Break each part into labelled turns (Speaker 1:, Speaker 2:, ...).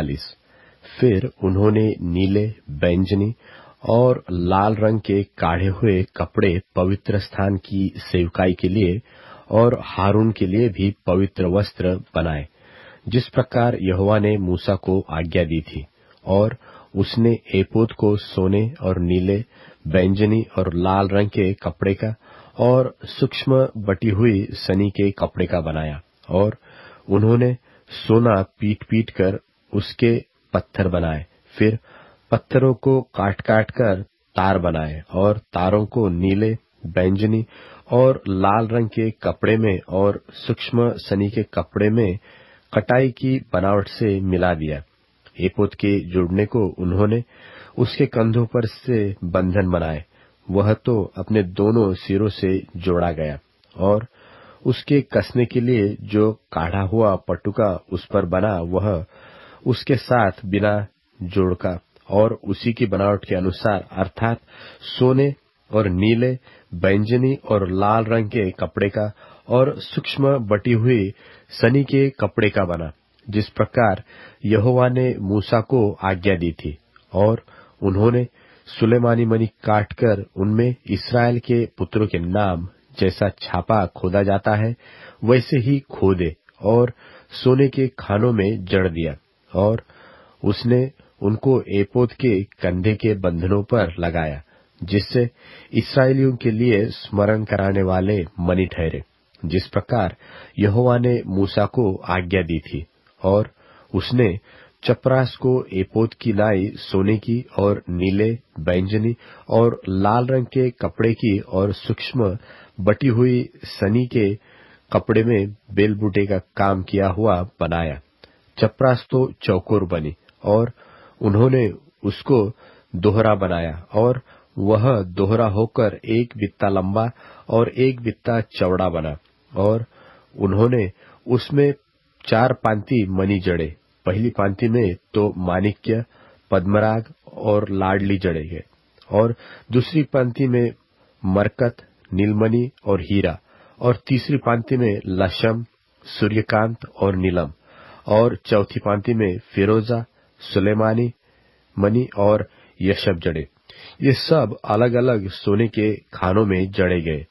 Speaker 1: चालीस फिर उन्होंने नीले बैंजनी और लाल रंग के काढ़े हुए कपड़े पवित्र स्थान की सेवकाई के लिए और हारून के लिए भी पवित्र वस्त्र बनाए जिस प्रकार यहुआ ने मूसा को आज्ञा दी थी और उसने एपोद को सोने और नीले बैंजनी और लाल रंग के कपड़े का और सूक्ष्म बटी हुई सनी के कपड़े का बनाया और उन्होंने सोना पीट पीट कर उसके पत्थर बनाए फिर पत्थरों को काट काट कर तार बनाए और तारों को नीले बैंजनी और लाल रंग के कपड़े में और सूक्ष्म सनी के कपड़े में कटाई की बनावट से मिला दिया एपोत के जुड़ने को उन्होंने उसके कंधों पर से बंधन बनाए वह तो अपने दोनों सिरों से जोड़ा गया और उसके कसने के लिए जो काढ़ा हुआ पटुका उस पर बना वह उसके साथ बिना जोड़ का और उसी की बनावट के अनुसार अर्थात सोने और नीले बैंजनी और लाल रंग के कपड़े का और सूक्ष्म बटी हुई सनी के कपड़े का बना जिस प्रकार यहोवा ने मूसा को आज्ञा दी थी और उन्होंने सुलेमानी मणि काटकर उनमें इसराइल के पुत्रों के नाम जैसा छापा खोदा जाता है वैसे ही खोदे और सोने के खानों में जड़ दिया और उसने उनको एपोद के कंधे के बंधनों पर लगाया जिससे इसराइलियों के लिए स्मरण कराने वाले मनी ठहरे जिस प्रकार यहोवा ने मूसा को आज्ञा दी थी और उसने चपरास को एपोत की नाई सोने की और नीले बैंजनी और लाल रंग के कपड़े की और सूक्ष्म बटी हुई सनी के कपड़े में बेलबूटे का काम किया हुआ बनाया चपरास तो चौकोर बनी और उन्होंने उसको दोहरा बनाया और वह दोहरा होकर एक बित्ता लंबा और एक बित्ता चौड़ा बना और उन्होंने उसमें चार पांति मनी जड़े पहली पांति में तो माणिक्य पद्मराग और लाडली जड़े गए और दूसरी पांति में मरकत नीलमणि और हीरा और तीसरी पांति में लशम सूर्यकांत और नीलम और चौथी पांति में फिरोजा सुलेमानी मनी और यशब जड़े ये सब अलग अलग सोने के खानों में जड़े गए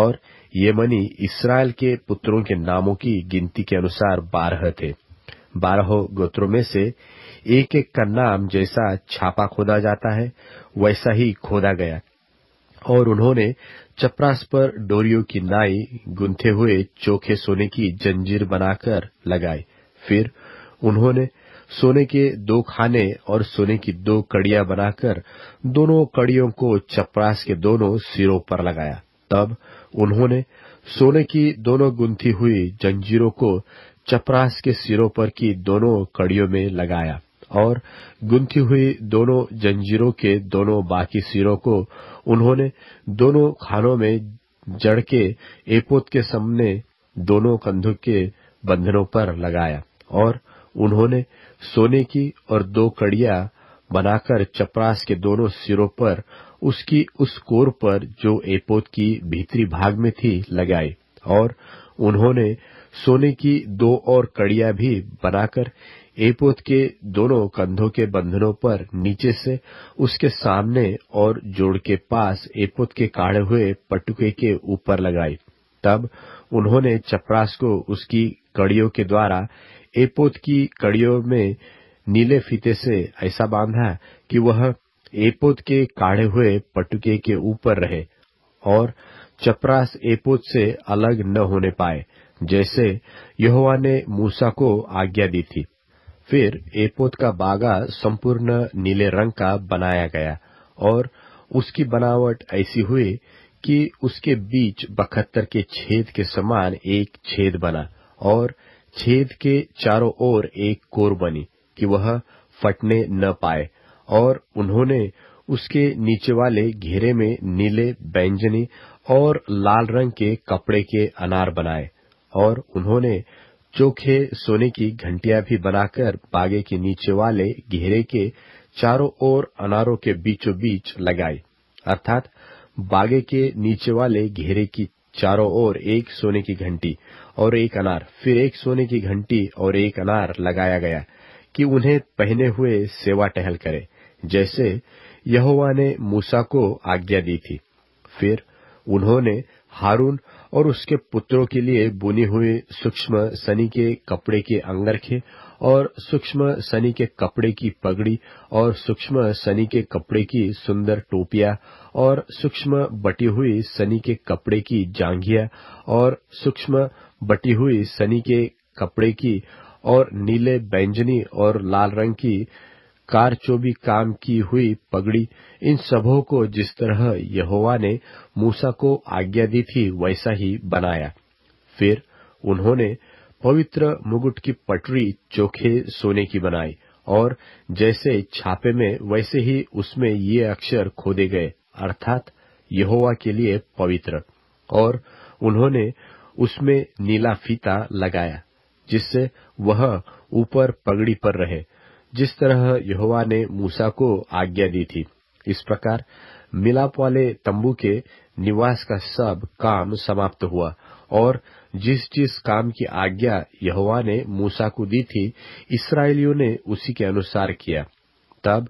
Speaker 1: और ये मनी इसराइल के पुत्रों के नामों की गिनती के अनुसार बारह थे बारह गोत्रों में से एक एक का नाम जैसा छापा खोदा जाता है वैसा ही खोदा गया और उन्होंने चपरास पर डोरियों की नाई गुंथे हुए चोखे सोने की जंजीर बनाकर लगाई फिर उन्होंने सोने के दो खाने और सोने की दो कड़ियां बनाकर दोनों कड़ियों को चपरास के दोनों सिरों पर लगाया तब उन्होंने सोने की दोनों गुंथी हुई जंजीरों को चपरास के सिरों पर की दोनों कड़ियों में लगाया और गुंथी हुई दोनों जंजीरों के दोनों बाकी सिरों को उन्होंने दोनों खानों में जड़ के एपोत के सामने दोनों कंधों के बंधनों पर लगाया और उन्होंने सोने की और दो कड़िया बनाकर चपरास के दोनों सिरों पर उसकी उस कोर पर जो एपोत की भीतरी भाग में थी लगाई और उन्होंने सोने की दो और कड़िया भी बनाकर एपोत के दोनों कंधों के बंधनों पर नीचे से उसके सामने और जोड़ के पास एपोत के काढ़े हुए पटुके के ऊपर लगाई तब उन्होंने चपरास को उसकी कड़ियों के द्वारा एपोत की कड़ियों में नीले फीते से ऐसा बांधा कि वह एपोत के काढ़े हुए पटुके के ऊपर रहे और चपरास एपोत से अलग न होने पाए जैसे यहोवा ने मूसा को आज्ञा दी थी फिर एपोत का बागा संपूर्ण नीले रंग का बनाया गया और उसकी बनावट ऐसी हुई कि उसके बीच बखत्तर के छेद के समान एक छेद बना और छेद के चारों ओर एक कोर बनी कि वह फटने न पाए और उन्होंने उसके नीचे वाले घेरे में नीले बैंजनी और लाल रंग के कपड़े के अनार बनाए और उन्होंने चोखे सोने की घंटिया भी बनाकर बागे के नीचे वाले घेरे के चारों ओर अनारों के बीचों बीच लगाई अर्थात बागे के नीचे वाले घेरे की चारों ओर एक सोने की घंटी और एक अनार फिर एक सोने की घंटी और एक अनार लगाया गया कि उन्हें पहने हुए सेवा टहल करे जैसे यहोवा ने मूसा को आज्ञा दी थी फिर उन्होंने हारून और उसके पुत्रों के लिए बुनी हुई सूक्ष्म सनी के कपड़े के अंगरखे और सूक्ष्म सनी के कपड़े की पगड़ी और सूक्ष्म सनी के कपड़े की सुंदर टोपिया और सूक्ष्म बटी हुई सनी के कपड़े की जांघिया और सूक्ष्म बटी हुई सनी के कपड़े की और नीले बैंजनी और लाल रंग की कारचोबी काम की हुई पगड़ी इन सबों को जिस तरह यहोवा ने मूसा को आज्ञा दी थी वैसा ही बनाया फिर उन्होंने पवित्र मुगुट की पटरी चोखे सोने की बनाई और जैसे छापे में वैसे ही उसमें ये अक्षर खोदे गए अर्थात यहोवा के लिए पवित्र और उन्होंने उसमें नीला फीता लगाया जिससे वह ऊपर पगड़ी पर रहे जिस तरह यहोवा ने मूसा को आज्ञा दी थी इस प्रकार मिलाप वाले तंबू के निवास का सब काम समाप्त हुआ और जिस जिस काम की आज्ञा यहोवा ने मूसा को दी थी इसराइलियों ने उसी के अनुसार किया तब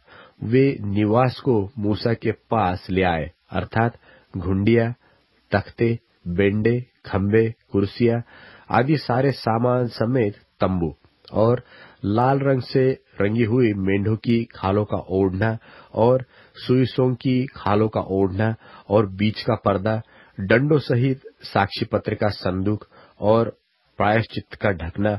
Speaker 1: वे निवास को मूसा के पास ले आए अर्थात घुंडिया तख्ते बेंडे खम्बे कुर्सियां आदि सारे सामान समेत तंबू और लाल रंग से रंगी हुई मेंढों की खालों का ओढ़ना और सुईसों की खालों का ओढ़ना और बीच का पर्दा डंडों सहित साक्षी पत्र का संदूक और प्रायश्चित का ढकना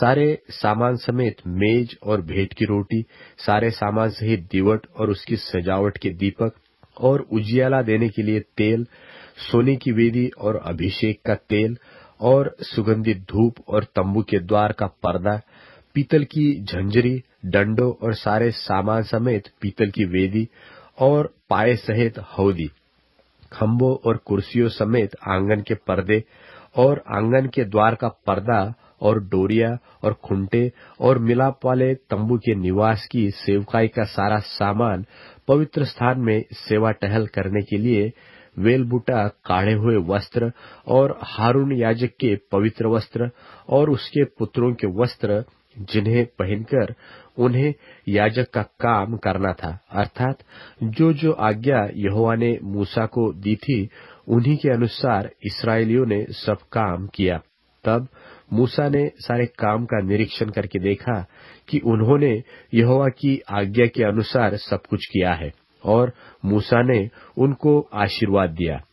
Speaker 1: सारे सामान समेत मेज और भेंट की रोटी सारे सामान सहित दीवट और उसकी सजावट के दीपक और उजियाला देने के लिए तेल सोने की वेदी और अभिषेक का तेल और सुगंधित धूप और तंबू के द्वार का पर्दा पीतल की झंझरी डंडों और सारे सामान समेत पीतल की वेदी और पाए सहित हौदी खम्बों और कुर्सियों समेत आंगन के पर्दे और आंगन के द्वार का पर्दा और डोरिया और खुंटे और मिलाप वाले तंबू के निवास की सेवकाई का सारा सामान पवित्र स्थान में सेवा टहल करने के लिए वेलबूटा काढ़े हुए वस्त्र और हारून याजक के पवित्र वस्त्र और उसके पुत्रों के वस्त्र जिन्हें पहनकर उन्हें याजक का काम करना था अर्थात जो जो आज्ञा यहोवा ने मूसा को दी थी उन्हीं के अनुसार इसराइलियों ने सब काम किया तब मूसा ने सारे काम का निरीक्षण करके देखा कि उन्होंने यहोवा की आज्ञा के अनुसार सब कुछ किया है और मूसा ने उनको आशीर्वाद दिया